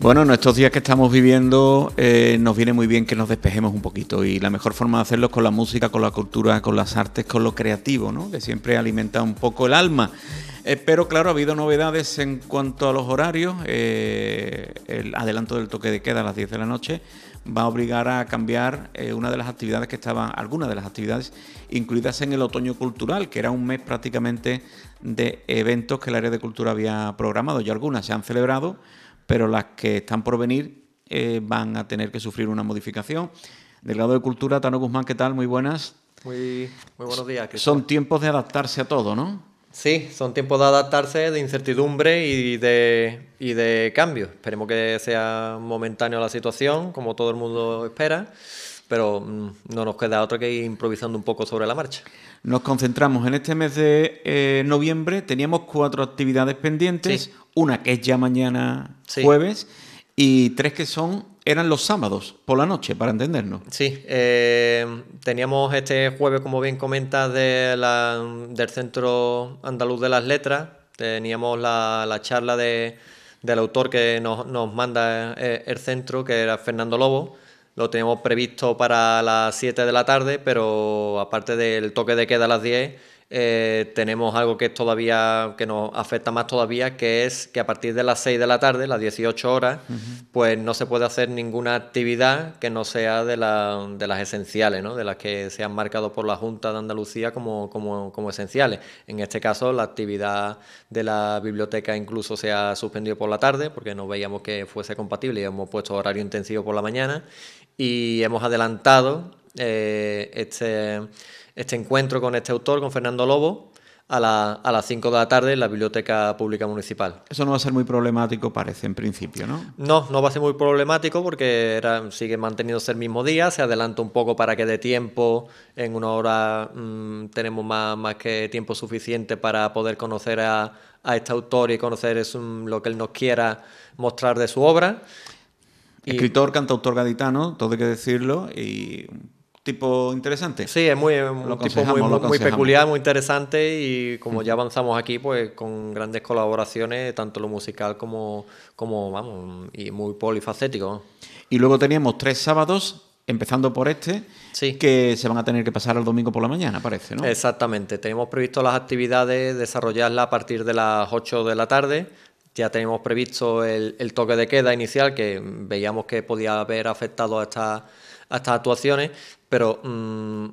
Bueno, en estos días que estamos viviendo eh, nos viene muy bien que nos despejemos un poquito y la mejor forma de hacerlo es con la música, con la cultura, con las artes, con lo creativo, ¿no? que siempre alimenta un poco el alma. Eh, pero claro, ha habido novedades en cuanto a los horarios. Eh, el adelanto del toque de queda a las 10 de la noche va a obligar a cambiar una de las actividades que estaban, algunas de las actividades incluidas en el otoño cultural, que era un mes prácticamente de eventos que el área de cultura había programado. y algunas se han celebrado pero las que están por venir eh, van a tener que sufrir una modificación. Delgado de Cultura, Tano Guzmán, ¿qué tal? Muy buenas. Muy, buenos días. Son tiempos de adaptarse a todo, ¿no? Sí, son tiempos de adaptarse, de incertidumbre y de, de cambio. Esperemos que sea momentáneo la situación, como todo el mundo espera pero mm, no nos queda otra que ir improvisando un poco sobre la marcha. Nos concentramos en este mes de eh, noviembre, teníamos cuatro actividades pendientes, una que es ya mañana jueves, y tres que son eran los sábados por la noche, para entendernos. Sí, eh, teníamos este jueves, como bien comentas, del Centro Andaluz de las Letras, teníamos la, charla del autor que nos, manda el, eh, el centro, que era Fernando Lobo. Lo teníamos previsto para las 7 de la tarde, pero aparte del toque de queda a las 10, eh, tenemos algo que todavía que nos afecta más todavía, que es que a partir de las 6 de la tarde, las 18 horas, pues no se puede hacer ninguna actividad que no sea de, la, de las esenciales, ¿no? de las que se han marcado por la Junta de Andalucía como, como, como esenciales. En este caso, la actividad de la biblioteca incluso se ha suspendido por la tarde, porque no veíamos que fuese compatible y hemos puesto horario intensivo por la mañana y hemos adelantado eh, este, este, encuentro con este autor, con Fernando Lobo, a, las 5 de la tarde en la Biblioteca Pública Municipal. Eso no va a ser muy problemático, parece, en principio, ¿no? No, no va a ser muy problemático porque era, sigue manteniéndose el mismo día, se adelanta un poco para que de tiempo, en una hora mm, tenemos más, más que tiempo suficiente para poder conocer a, este autor y conocer es mm, lo que él nos quiera mostrar de su obra. Escritor, cantautor gaditano, todo hay que decirlo, y tipo interesante. Sí, es muy, tipo muy, peculiar, muy interesante y como ya avanzamos aquí, pues con grandes colaboraciones, tanto lo musical como, como vamos, y muy polifacético. Y luego teníamos tres sábados empezando por este, que se van a tener que pasar el domingo por la mañana, parece, ¿no? Exactamente. Tenemos previsto las actividades, desarrollarlas a partir de las 8 de la tarde. Ya tenemos previsto el toque de queda inicial, que veíamos que podía haber afectado a esta estas actuaciones, pero mm,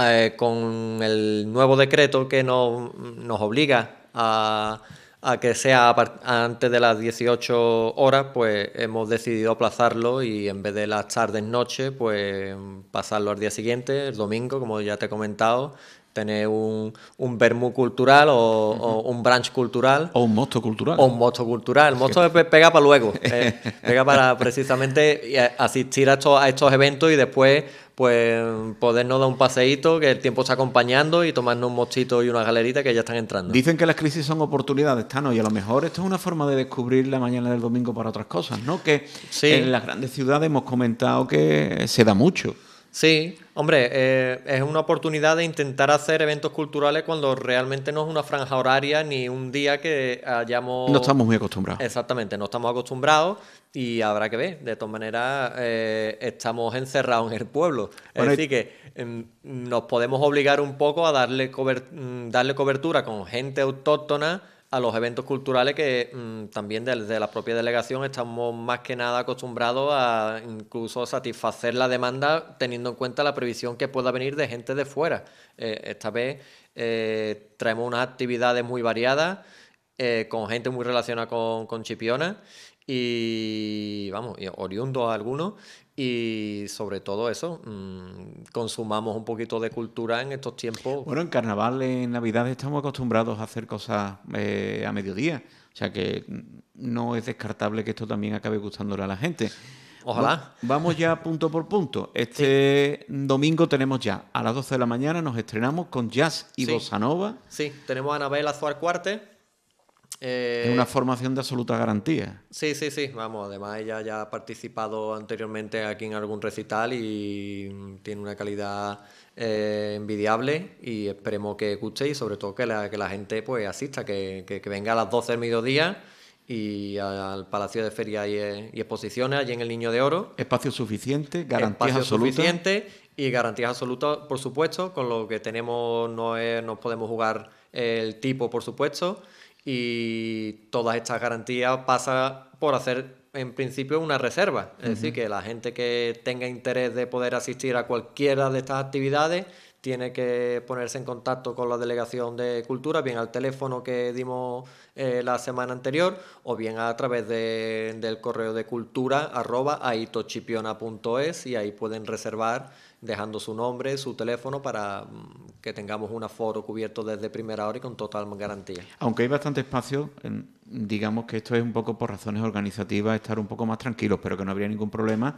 eh, con el nuevo decreto que nos, obliga a, a, que sea antes de las 18 horas, pues hemos decidido aplazarlo y en vez de las tardes noche, pues pasarlo al día siguiente, el domingo, como ya te he comentado, tener un, un cultural o, un branch cultural. O un mosto cultural. O un mosto cultural. El mosto pega para luego. Eh, pega para precisamente asistir a estos, a estos eventos y después pues podernos dar un paseíto, que el tiempo está acompañando y tomarnos un mostito y una galerita que ya están entrando. Dicen que las crisis son oportunidades, Tano, y a lo mejor esto es una forma de descubrir la mañana del domingo para otras cosas, ¿no? Que en las grandes ciudades hemos comentado que se da mucho. Sí, hombre, eh, es una oportunidad de intentar hacer eventos culturales cuando realmente no es una franja horaria ni un día que hayamos... No estamos muy acostumbrados. Exactamente, no estamos acostumbrados y habrá que ver. De todas maneras, eh, estamos encerrados en el pueblo. Así que em, nos podemos obligar un poco a darle, mm, darle cobertura con gente autóctona a los eventos culturales que mm, también desde la propia delegación estamos más que nada acostumbrados a incluso satisfacer la demanda teniendo en cuenta la previsión que pueda venir de gente de fuera. Eh, esta vez eh, traemos unas actividades muy variadas, eh, con gente muy relacionada con, con Chipiona y, vamos, oriundo oriundos algunos y sobre todo eso, mm, consumamos un poquito de cultura en estos tiempos. Bueno, en carnaval, en Navidad estamos acostumbrados a hacer cosas eh, a mediodía. O sea que no es descartable que esto también acabe gustándole a la gente. Ojalá. vamos ya punto por punto. Este domingo tenemos ya, a las 12 de la mañana nos estrenamos con Jazz y Bossa Nova. Sí, tenemos a Anabel Azuar Cuarte eh, una formación de absoluta garantía. Sí, sí, sí. Vamos, además ella ya ha participado anteriormente aquí en algún recital y mm, tiene una calidad eh, envidiable y esperemos que guste y sobre todo que la, gente pues asista, que, que, venga a las 12 del mediodía y al Palacio de Ferias eh, y, Exposiciones, allí en el Niño de Oro. Espacio suficiente, garantías suficiente y garantías absolutas, por supuesto, con lo que tenemos no, no podemos jugar el tipo, por supuesto y todas estas garantías pasa por hacer en principio una reserva, es decir, que la gente que tenga interés de poder asistir a cualquiera de estas actividades tiene que ponerse en contacto con la Delegación de Cultura, bien al teléfono que dimos eh, la semana anterior o bien a través del correo de cultura arroba y ahí pueden reservar dejando su nombre, su teléfono para mm, que tengamos un aforo cubierto desde primera hora y con total garantía. Aunque hay bastante espacio, digamos que esto es un poco por razones organizativas, estar un poco más tranquilos, pero que no habría ningún problema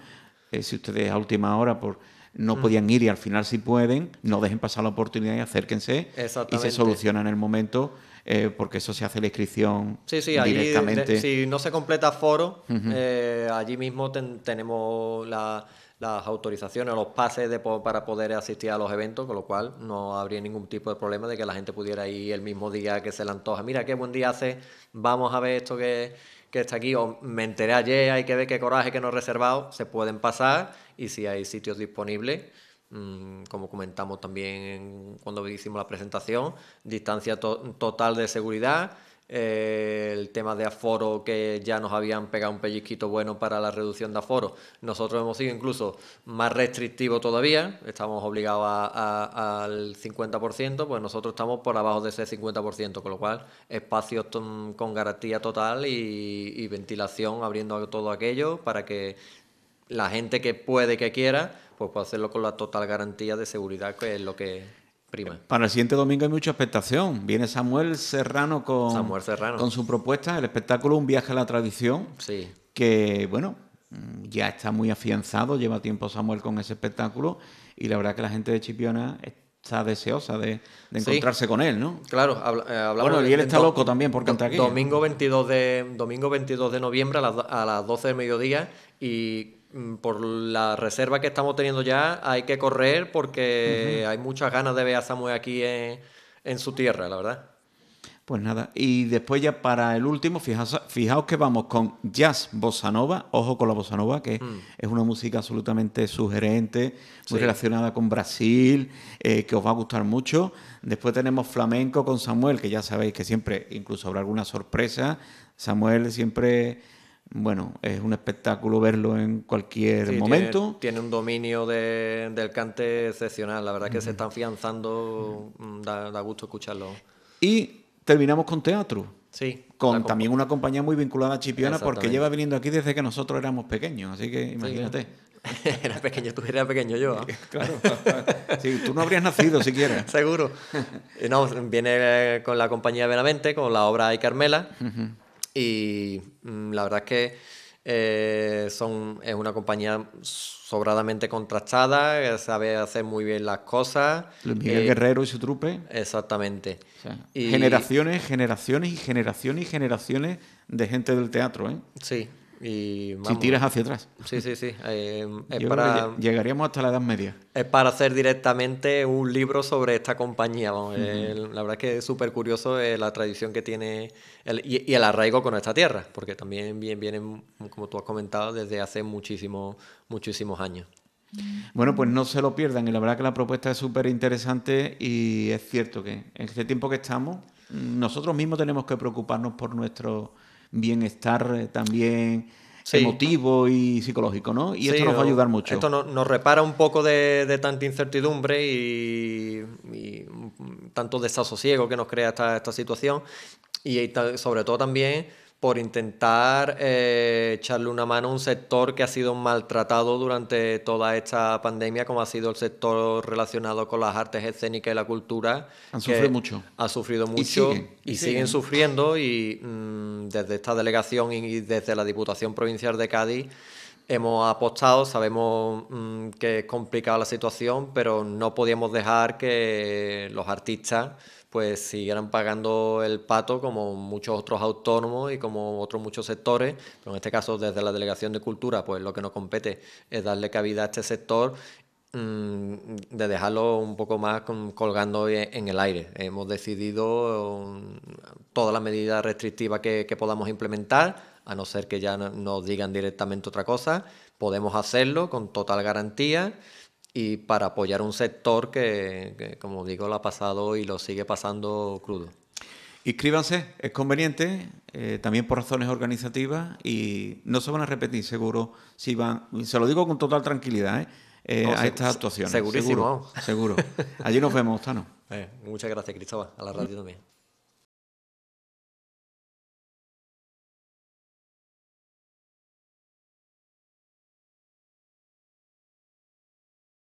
eh, si ustedes a última hora por no mm. podían ir y al final si pueden, no dejen pasar la oportunidad y acérquense y se soluciona en el momento. Eh, porque eso se hace la inscripción sí, sí, directamente. Allí, si no se completa foro, eh, allí mismo tenemos la, las autorizaciones los pases para poder asistir a los eventos, con lo cual no habría ningún tipo de problema de que la gente pudiera ir el mismo día que se le antoja. Mira qué buen día hace, vamos a ver esto que, está aquí, o me enteré ayer, hay que ver qué coraje que no he reservado, se pueden pasar y si hay sitios disponibles mm, como comentamos también cuando hicimos la presentación, distancia total de seguridad eh, el tema de aforo que ya nos habían pegado un pellizquito bueno para la reducción de aforo. Nosotros hemos sido incluso más restrictivos todavía, estamos obligados al 50%, pues nosotros estamos por abajo de ese 50%, con lo cual espacios con garantía total y, ventilación abriendo todo aquello para que la gente que puede, que quiera, pues pueda hacerlo con la total garantía de seguridad, que es lo que para el siguiente domingo hay mucha expectación. Viene Samuel Serrano con, con su propuesta, el espectáculo Un viaje a la tradición. Sí. Que, bueno, mm, ya está muy afianzado, lleva tiempo Samuel con ese espectáculo y la verdad que la gente de Chipiona está deseosa de, encontrarse con él, ¿no? Claro, eh, hablamos Bueno, y él está loco también por cantar aquí. Domingo 22 de, domingo 22 de noviembre a las, a las 12 del mediodía y Mm, por la reserva que estamos teniendo ya, hay que correr porque hay muchas ganas de ver a Samuel aquí en, su tierra, la verdad. Pues nada, y después ya para el último, fijaos, que vamos con jazz bossa nova, ojo con la bossa nova, que mm. es una música absolutamente sugerente, muy relacionada con Brasil, eh, que os va a gustar mucho. Después tenemos flamenco con Samuel, que ya sabéis que siempre incluso habrá alguna sorpresa. Samuel siempre bueno, es un espectáculo verlo en cualquier momento. Tiene, un dominio del cante excepcional, la verdad es que se están fianzando, mm, da, gusto escucharlo. Y terminamos con teatro. Sí. Con también una compañía muy vinculada a Chipiona porque lleva viniendo aquí desde que nosotros éramos pequeños, así que imagínate. era pequeño, tú eras pequeño yo. ¿ah? Claro, sí, tú no habrías nacido siquiera. Seguro. No, viene con la compañía Benavente, con la obra y Carmela. Y mm, la verdad es que eh, son, es una compañía sobradamente contrastada, sabe hacer muy bien las cosas. Luis Miguel eh, Guerrero y su trupe. Exactamente. Generaciones, generaciones y generaciones y generaciones de gente del teatro, ¿eh? Sí, y, si tiras hacia atrás. Sí, sí, sí. Eh, llegaríamos hasta la Edad Media. Es para hacer directamente un libro sobre esta compañía. la verdad es que es súper curioso eh, la tradición que tiene y, el arraigo con esta tierra, porque también bien, vienen, como tú has comentado, desde hace muchísimos, muchísimos años. Bueno, pues no se lo pierdan y la verdad que la propuesta es súper interesante y es cierto que en este tiempo que estamos nosotros mismos tenemos que preocuparnos por nuestro bienestar eh, también emotivo y psicológico, ¿no? Y esto nos va a ayudar mucho. Esto nos repara un poco de, tanta incertidumbre y, y, tanto desasosiego que nos crea esta, esta situación y sobre todo también por intentar eh, echarle una mano a un sector que ha sido maltratado durante toda esta pandemia, como ha sido el sector relacionado con las artes escénicas y la cultura. Han sufrido mucho. Ha sufrido mucho y siguen, sufriendo y mm, desde esta delegación y desde la Diputación Provincial de Cádiz hemos apostado, sabemos mm, que es complicada la situación, pero no podíamos dejar que los artistas pues siguieran pagando el pato como muchos otros autónomos y como otros muchos sectores, en este caso desde la Delegación de Cultura pues lo que nos compete es darle cabida a este sector mm, de dejarlo un poco más colgando en el aire. Hemos decidido mm, todas las medidas restrictivas que podamos implementar, a no ser que ya nos digan directamente otra cosa, podemos hacerlo con total garantía y para apoyar un sector que, como digo, lo ha pasado y lo sigue pasando crudo. Inscríbanse, es conveniente, eh, también por razones organizativas y no se van a repetir, seguro. Si van, se lo digo con total tranquilidad, eh, eh, a estas actuaciones. Segurísimo. Seguro, seguro. Allí nos vemos, Tano. muchas gracias, Cristóbal. A la radio también.